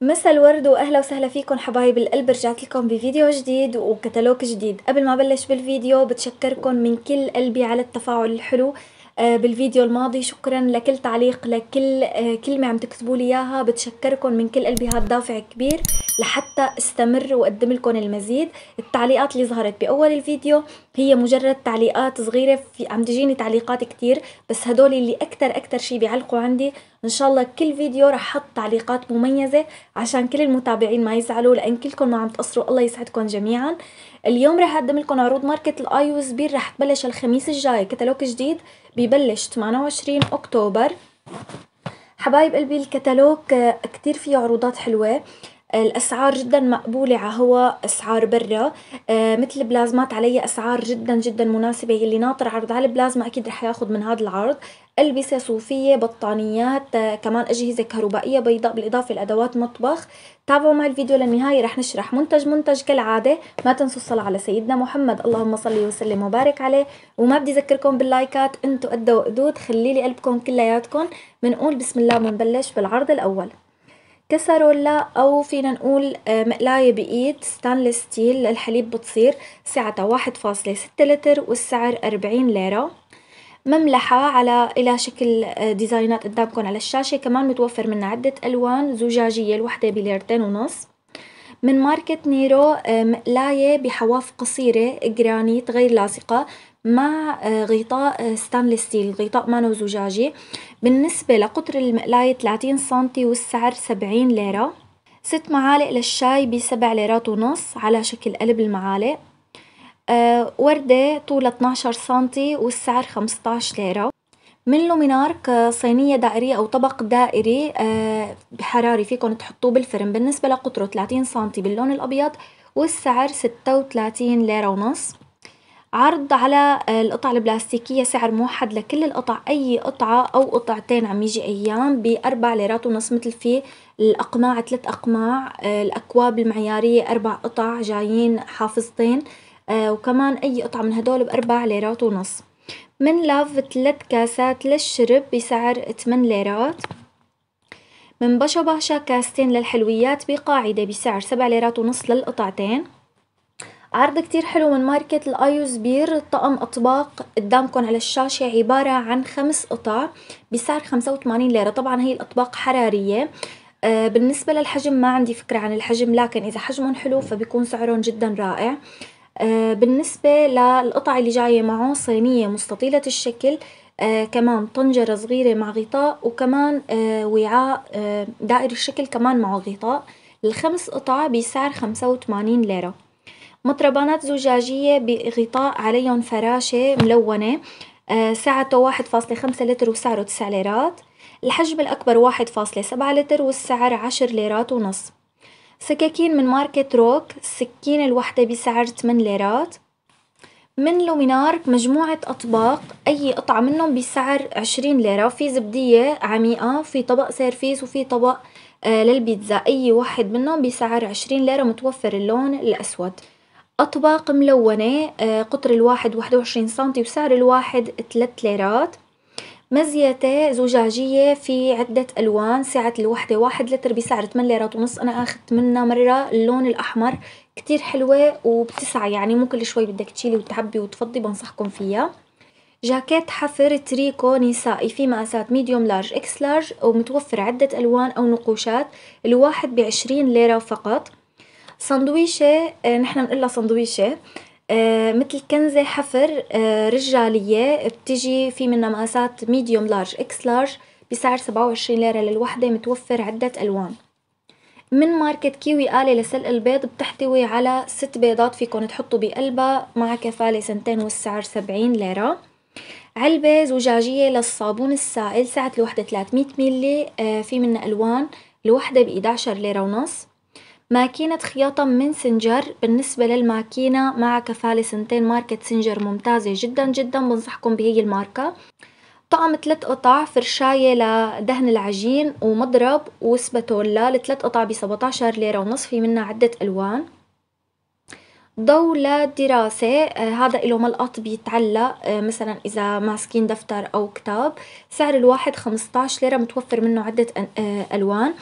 مسا الورد واهلا وسهلا فيكم حبايب القلب رجعت لكم بفيديو جديد وكتالوج جديد قبل ما بلش بالفيديو بتشكركم من كل قلبي على التفاعل الحلو آه، بالفيديو الماضي شكرا لكل تعليق لكل آه، كلمة عم تكتبوا لي إياها بتشكركم من كل قلبي دافع كبير لحتى استمر وأقدم لكم المزيد التعليقات اللي ظهرت بأول الفيديو هي مجرد تعليقات صغيرة في عم تجيني تعليقات كتير بس هدول اللي أكتر أكتر شي بيعلقوا عندي إن شاء الله كل فيديو رح حط تعليقات مميزة عشان كل المتابعين ما يزعلوا لأن كلكم ما عم تقصروا الله يسعدكم جميعا اليوم رح أقدم لكم عروض ماركة الآي يو اس بي رح تبلش الخميس الجاي كتالوج جديد ببلش 28 أكتوبر حبايب قلبي الكتالوج آه، كتير فيه عروضات حلوة آه، الأسعار جدا مقبولة على هو أسعار برا آه، مثل بلازمات علي أسعار جدا جدا مناسبة يلي ناطر عرض على البلازما أكيد رح ياخد من هاد العرض ألبسة صوفية بطانيات كمان أجهزة كهربائية بيضاء بالإضافة لأدوات مطبخ تابعوا مع الفيديو للنهاية رح نشرح منتج منتج كالعادة ما تنسوا الصلاة على سيدنا محمد اللهم صلي وسلم وبارك عليه وما بدي أذكركم باللايكات انتوا قد وقدود خلي لي قلبكم كلياتكم بنقول بسم الله وبنبلش بالعرض الأول كسرولة أو فينا نقول آه، مقلاية بإيد ستانلس ستيل للحليب بتصير سعتها 1.6 لتر والسعر 40 ليرة مملحة على إلى شكل آه، ديزاينات قدامكم على الشاشة كمان متوفر منها عدة ألوان زجاجية الوحدة بليرتين ونص من ماركة نيرو آه، مقلاية بحواف قصيرة جرانيت غير لاصقة مع آه، غطاء ستانلس ستيل الغطاء مانو زجاجي بالنسبة لقطر المقلاية 30 سنتي والسعر 70 ليرة ست معالق للشاي بسبع ليرات ونص على شكل قلب المعالق آه، وردة طولها 12 سنتي والسعر 15 ليرة من لومينارك صينية دائرية أو طبق دائري آه، بحراري فيكم تحطوه بالفرن بالنسبة لقطره 30 سنتي باللون الأبيض والسعر 36 ليرة ونص عرض على آه، القطع البلاستيكية سعر موحد لكل القطع أي قطعة أو قطعتين عم يجي أيام بأربع ليرات ونص مثل في الأقماع ثلاث أقماع الأكواب المعيارية أربع قطع جايين حافظتين آه وكمان أي قطعة من هدول بأربع ليرات ونص من لاف ثلاث كاسات للشرب بسعر تمن ليرات من بشا كاستين للحلويات بقاعدة بسعر سبع ليرات ونص للقطعتين عرض كتير حلو من ماركة الأيوز بير طقم أطباق قدامكم على الشاشة عبارة عن خمس قطع بسعر خمسة وثمانين ليرة طبعا هي الأطباق حرارية آه، بالنسبة للحجم ما عندي فكرة عن الحجم لكن إذا حجمهم حلو فبيكون سعرهم جدا رائع آه، بالنسبة للقطع اللي جاية معه صينية مستطيلة الشكل آه كمان طنجرة صغيرة مع غطاء وكمان آه وعاء آه، دائري الشكل كمان معه غطاء الخمس قطع بسعر خمسة وتمانين ليرة، مطربانات زجاجية بغطاء عليهم فراشة ملونة آه سعته واحد فاصلة خمسة لتر وسعره تسع ليرات، الحجم الأكبر واحد فاصلة سبعة لتر والسعر عشر ليرات ونص. سكاكين من ماركة روك السكينة الوحدة بسعر تمن ليرات من لومينارك مجموعة أطباق أي قطعة منهم بسعر عشرين ليرة في زبدية عميقة في طبق سيرفيس وفي طبق آه للبيتزا أي واحد منهم بسعر عشرين ليرة متوفر اللون الأسود أطباق ملونة آه قطر الواحد واحد وعشرين سنتي وسعر الواحد 3 ليرات مزيتي زجاجية في عدة ألوان سعة الوحدة واحد لتر بسعر تمن ليرات ونص أنا أخذت منها مرة اللون الأحمر كتير حلوة وبتسعى يعني مو كل شوي بدك تشيلي وتعبي وتفضي بنصحكم فيها جاكيت حفر تريكو نسائي في مقاسات ميديوم لارج اكس لارج ومتوفر عدة ألوان أو نقوشات الواحد بعشرين ليرة فقط سندويشة نحن بنقلها سندويشة آه، متل كنزة حفر آه، رجالية بتجي في منها مقاسات ميديوم لارج اكس لارج بسعر سبعة وعشرين ليرة للوحدة متوفر عدة ألوان من ماركة كيوي آلة لسلق البيض بتحتوي على ست بيضات فيكن تحطوا بقلبها مع كفالة سنتين والسعر سبعين ليرة علبة زجاجية للصابون السائل سعة الوحدة 300 ميلي آه، في منها ألوان الوحدة بإحدى 11 ليرة ونص ماكينة خياطة من سنجر بالنسبة للماكينة مع كفالة سنتين ماركة سنجر ممتازة جدا جدا بنصحكم بهي الماركة طقم تلت قطع فرشاية لدهن العجين ومضرب وسبتولا التلت قطع 17 ليرة ونص في منها عدة ألوان ضو للدراسة آه، هذا له ملقط بيتعلق آه، مثلا إذا ماسكين دفتر أو كتاب سعر الواحد 15 ليرة متوفر منه عدة آه ألوان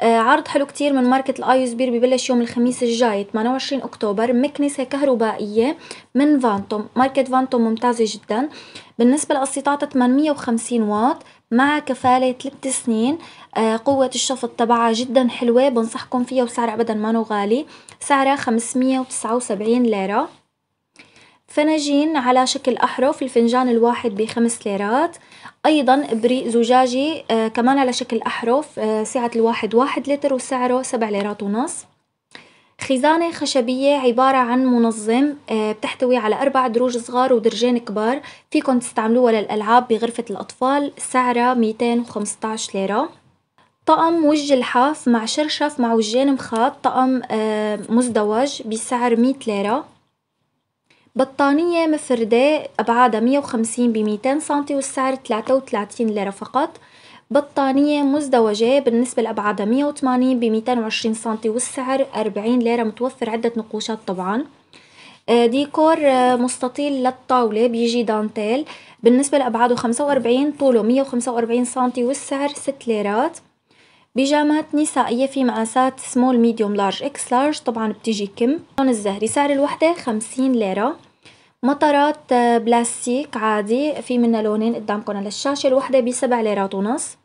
آه، عرض حلو كتير من ماركة الايوز بير ببلش يوم الخميس الجاي 28 اكتوبر مكنسة كهربائية من فانتوم ماركة فانتوم ممتازة جدا بالنسبة لقسيطاتها 850 واط مع كفالة 3 سنين آه، قوة الشفط تبعها جدا حلوة بنصحكم فيها وسعر ابدا ما غالي سعرها 579 ليرة فناجين على شكل أحرف الفنجان الواحد بخمس ليرات أيضا إبريق زجاجي آه، كمان على شكل أحرف آه، سعة الواحد واحد لتر وسعره سبع ليرات ونص. خزانة خشبية عبارة عن منظم آه، بتحتوي على أربع دروج صغار ودرجين كبار فيكن تستعملوها للألعاب بغرفة الأطفال سعرها ميتين وخمسطعش ليرة. طقم وج الحاف مع شرشف مع وجين مخاط طقم مزدوج بسعر مية ليرة. بطانية مفردة أبعادها 150 ب 200 سنتي والسعر 33 ليرة فقط بطانية مزدوجة بالنسبة لأبعادها 180 ب 220 سنتي والسعر 40 ليرة متوفر عدة نقوشات طبعا آه، ديكور آه، مستطيل للطاولة بيجي دانتيل بالنسبة لأبعاده 45 طوله 145 سنتي والسعر 6 ليرات بيجامات نسائية في مقاسات سمول ميديوم لارج اكس لارج طبعا بتيجي كم لون الزهري سعر الوحدة خمسين ليرة مطرات آه، بلاستيك عادي في منها لونين قدامكم على الشاشة الوحدة بسبع ليرات ونص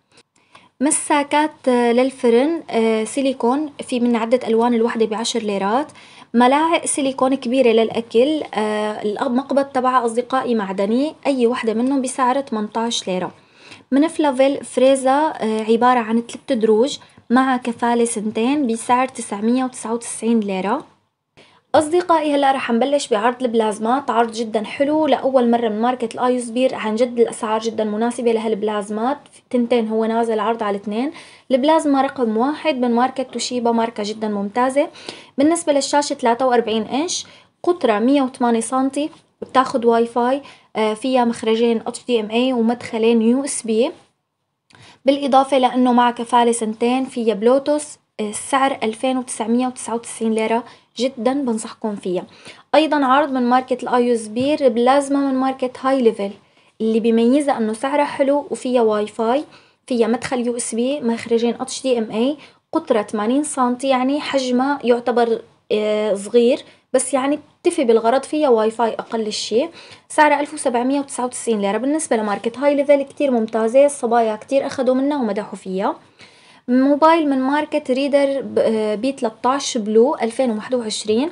مساكات آه، للفرن آه، سيليكون في من عدة ألوان الوحدة بعشر ليرات ملاعق سيليكون كبيرة للأكل المقبض تبع أصدقائي معدني أي وحدة منهم بسعر 18 ليرة فلافيل فريزا آه، عبارة عن ثلاثة دروج مع كفالة سنتين بسعر تسعمية وتسعة وتسعين ليرة أصدقائي هلا رح نبلش بعرض البلازمات عرض جدا حلو لأول مرة من ماركة الآيوس بير عن جد الأسعار جدا مناسبة لهالبلازمات تنتين هو نازل عرض على اثنين البلازما رقم واحد من ماركة توشيبا ماركة جدا ممتازة بالنسبة للشاشة 43 إنش قطرة 108 سنتي وبتاخد واي فاي آه، فيها مخرجين اتش دي ام اي ومدخلين يو اس بي بالاضافه لانه مع كفاله سنتين فيها بلوتوس السعر 2999 ليره جدا بنصحكم فيها ايضا عرض من ماركه الاي يو اس بي بلازما من ماركه هاي ليفل اللي بيميزها انه سعرها حلو وفيها واي فاي فيها مدخل يو اس بي مخرجين اتش دي ام اي قطره 80 سم يعني حجمها يعتبر آه، صغير بس يعني بتفي بالغرض فيها واي فاي اقل شيء سعرها 1799 ليره بالنسبه لماركت هاي ليفل كتير ممتازه الصبايا كتير اخذوا منها ومدحوا فيها موبايل من ماركت ريدر آه، بي 13 بلو 2021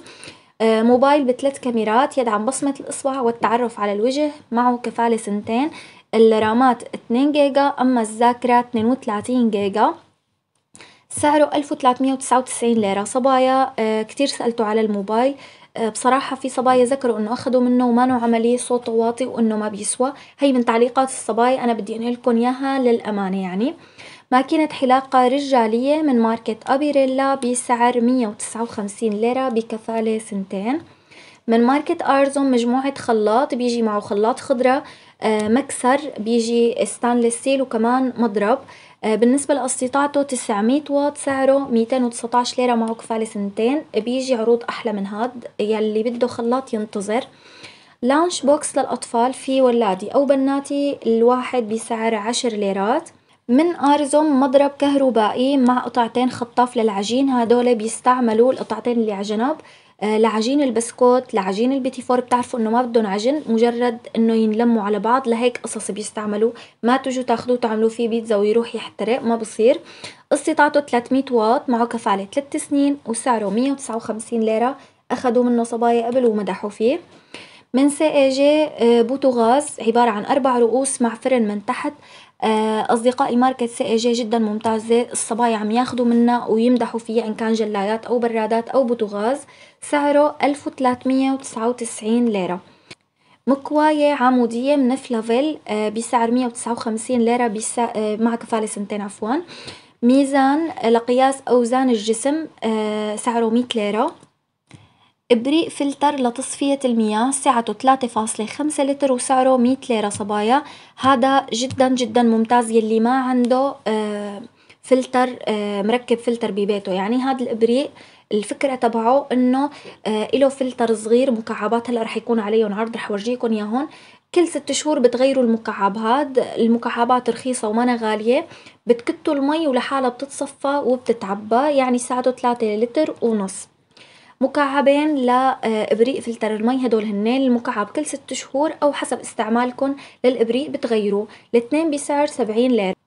آه، موبايل بثلاث كاميرات يدعم بصمة الإصبع والتعرف على الوجه معه كفالة سنتين الرامات 2 جيجا أما الذاكرة 32 جيجا سعره 1399 ليرة صبايا آه، كتير سألته على الموبايل آه، بصراحة في صبايا ذكروا انه اخذوا منه وما عملية صوته واطي وانه ما بيسوى هي من تعليقات الصبايا انا بدي انقلكم اياها للامانة يعني ماكينة حلاقة رجالية من ماركة أبيريلا بسعر 159 ليرة بكفالة سنتين من ماركة أرزون مجموعة خلاط بيجي معه خلاط خضرة آه، مكسر بيجي ستانلس ستيل وكمان مضرب آه، بالنسبة لاستطاعته 900 واط سعره 219 ليرة معه كفالة سنتين بيجي عروض أحلى من هاد يلي بده خلاط ينتظر لانش بوكس للأطفال في ولادي أو بناتي الواحد بسعر 10 ليرات من ارزوم مضرب كهربائي مع قطعتين خطاف للعجين هدول بيستعملوا القطعتين اللي عجنب آه، لعجين البسكوت لعجين البيتي فور بتعرفوا انه ما بدهم عجن مجرد انه ينلموا على بعض لهيك قصص بيستعملوا ما تجوا تاخذوه تعملوا فيه بيتزا ويروح يحترق ما بصير استطاعته 300 واط معه كفاله 3 سنين وسعره 159 ليره اخذوا منه صبايا قبل ومدحوا فيه من سي اي آه، جي بوتوغاز عبارة عن أربع رؤوس مع فرن من تحت آه، أصدقاء الماركة جي جدا ممتازة الصبايا عم ياخدوا منها ويمدحوا فيها إن كان جلايات أو برادات أو بوتغاز سعره ألف وتلاتمية وتسعة وتسعين ليرة مكواية عمودية من فلافيل آه، بسعر مية وتسعة وخمسين ليرة آه، مع كفالة سنتين عفوا ميزان لقياس أوزان الجسم سعره مية ليرة إبريق فلتر لتصفية المياه سعته تلاتة فاصلة خمسة لتر وسعره مية ليرة صبايا هادا جدا جدا ممتاز يلي ما عنده آه، فلتر آه، مركب فلتر ببيته يعني هاد الإبريق الفكرة تبعه انه آه، اله فلتر صغير مكعبات هلأ رح يكون عليهم عرض رح ورجيكم ياهن كل ست شهور بتغيروا المكعب هاد المكعبات رخيصة ومانا غالية بتكتوا المي ولحالها بتتصفى وبتتعبى يعني سعته تلاتة لتر ونص. مكعبين لابريق آه، فلتر المي هدول هنين المكعب كل ست شهور او حسب استعمالكم للابريق بتغيروه الاثنين بسعر 70 ليرة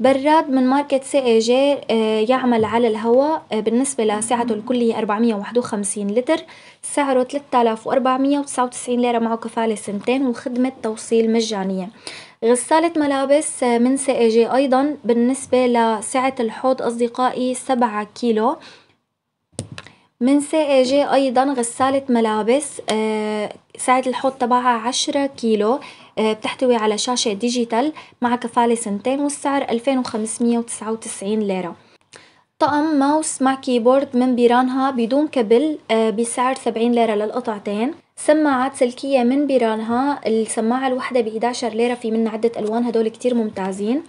براد من ماركة سي اي جي آه، يعمل على الهواء آه، بالنسبة لسعته الكلية 451 لتر سعره 3499 ليرة معه كفالة سنتين وخدمة توصيل مجانية غسالة ملابس من سي اي جي ايضا بالنسبة لسعة الحوض اصدقائي 7 كيلو من جي أيضًا غسالة ملابس آه، سعة الحوض تبعها عشرة كيلو آه، بتحتوي على شاشة ديجيتال مع كفالة سنتين والسعر الفين وخمسمية وتسعة وتسعين ليرة، طقم ماوس مع كيبورد من بيرانها بدون كبل آه، بسعر سبعين ليرة للقطعتين، سماعات سلكية من بيرانها السماعة الوحدة بحداشر ليرة في منها عدة ألوان هدول كتير ممتازين،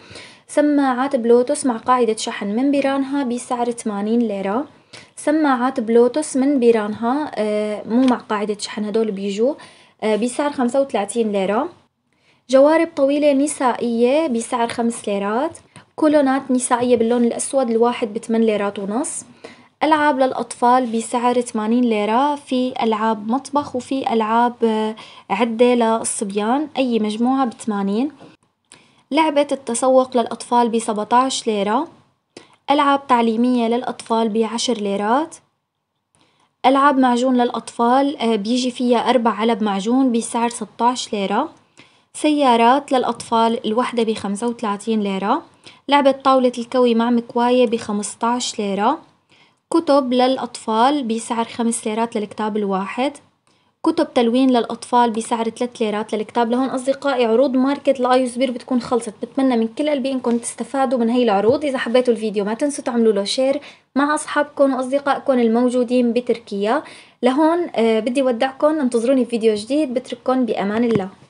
سماعات بلوتوس مع قاعدة شحن من بيرانها بسعر تمانين ليرة. سماعات بلوتوس من بيرانها آه، مو مع قاعدة شحن هدول بيجوا آه، بسعر خمسة وتلاتين ليرة جوارب طويلة نسائية بسعر خمس ليرات كولونات نسائية باللون الأسود الواحد بتمن ليرات ونص ألعاب للأطفال بسعر تمانين ليرة في ألعاب مطبخ وفي ألعاب آه، عدة للصبيان أي مجموعة بتمانين لعبة التسوق للأطفال عشر ليرة ألعاب تعليمية للأطفال بعشر ليرات، ألعاب معجون للأطفال آه، بيجي فيها أربع علب معجون بسعر 16 ليرة، سيارات للأطفال الوحدة بخمسة وتلاتين ليرة، لعبة طاولة الكوي مع مكواية 15 ليرة، كتب للأطفال بسعر خمس ليرات للكتاب الواحد. كتب تلوين للأطفال بسعر 3 ليرات للكتاب لهون أصدقائي عروض ماركت لآيو بتكون خلصت بتمنى من كل قلبي إنكم تستفادوا من هي العروض إذا حبيتوا الفيديو ما تنسوا تعملوا له شير مع أصحابكم وأصدقائكم الموجودين بتركيا لهون آه، بدي ودعكم انتظروني في فيديو جديد بترككم بأمان الله